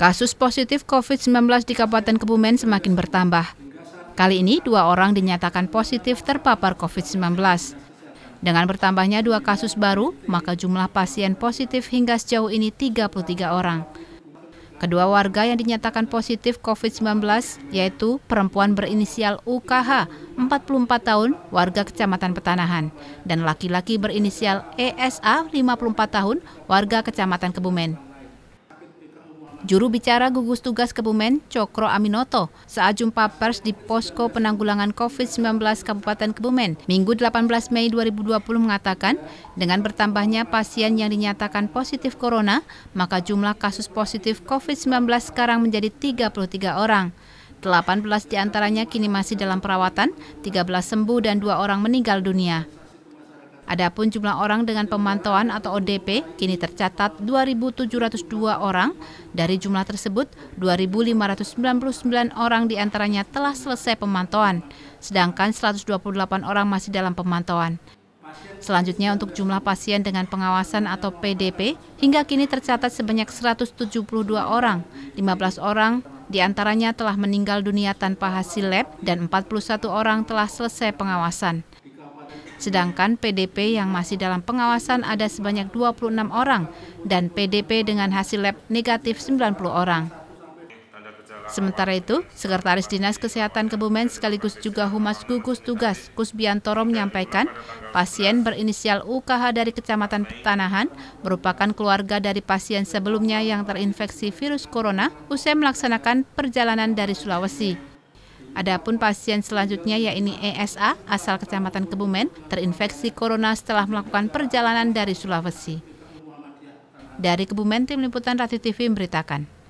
Kasus positif COVID-19 di Kabupaten Kebumen semakin bertambah. Kali ini dua orang dinyatakan positif terpapar COVID-19. Dengan bertambahnya dua kasus baru, maka jumlah pasien positif hingga sejauh ini 33 orang. Kedua warga yang dinyatakan positif COVID-19 yaitu perempuan berinisial UKH, 44 tahun, warga Kecamatan Petanahan, dan laki-laki berinisial ESA, 54 tahun, warga Kecamatan Kebumen. Juru bicara gugus tugas Kebumen, Cokro Aminoto, saat jumpa pers di Posko Penanggulangan COVID-19 Kabupaten Kebumen, Minggu 18 Mei 2020 mengatakan, dengan bertambahnya pasien yang dinyatakan positif corona, maka jumlah kasus positif COVID-19 sekarang menjadi 33 orang. 18 diantaranya kini masih dalam perawatan, 13 sembuh dan dua orang meninggal dunia. Adapun jumlah orang dengan pemantauan atau ODP kini tercatat 2.702 orang. Dari jumlah tersebut, 2.599 orang diantaranya telah selesai pemantauan, sedangkan 128 orang masih dalam pemantauan. Selanjutnya untuk jumlah pasien dengan pengawasan atau PDP, hingga kini tercatat sebanyak 172 orang, 15 orang diantaranya telah meninggal dunia tanpa hasil lab dan 41 orang telah selesai pengawasan. Sedangkan PDP yang masih dalam pengawasan ada sebanyak 26 orang dan PDP dengan hasil lab negatif 90 orang. Sementara itu, Sekretaris Dinas Kesehatan Kebumen sekaligus juga Humas Gugus Tugas Kusbiantoro menyampaikan, pasien berinisial UKH dari Kecamatan Petanahan merupakan keluarga dari pasien sebelumnya yang terinfeksi virus corona usai melaksanakan perjalanan dari Sulawesi. Adapun pasien selanjutnya yakni ESA asal Kecamatan Kebumen terinfeksi corona setelah melakukan perjalanan dari Sulawesi. Dari Kebumen tim liputan Rati TV memberitakan.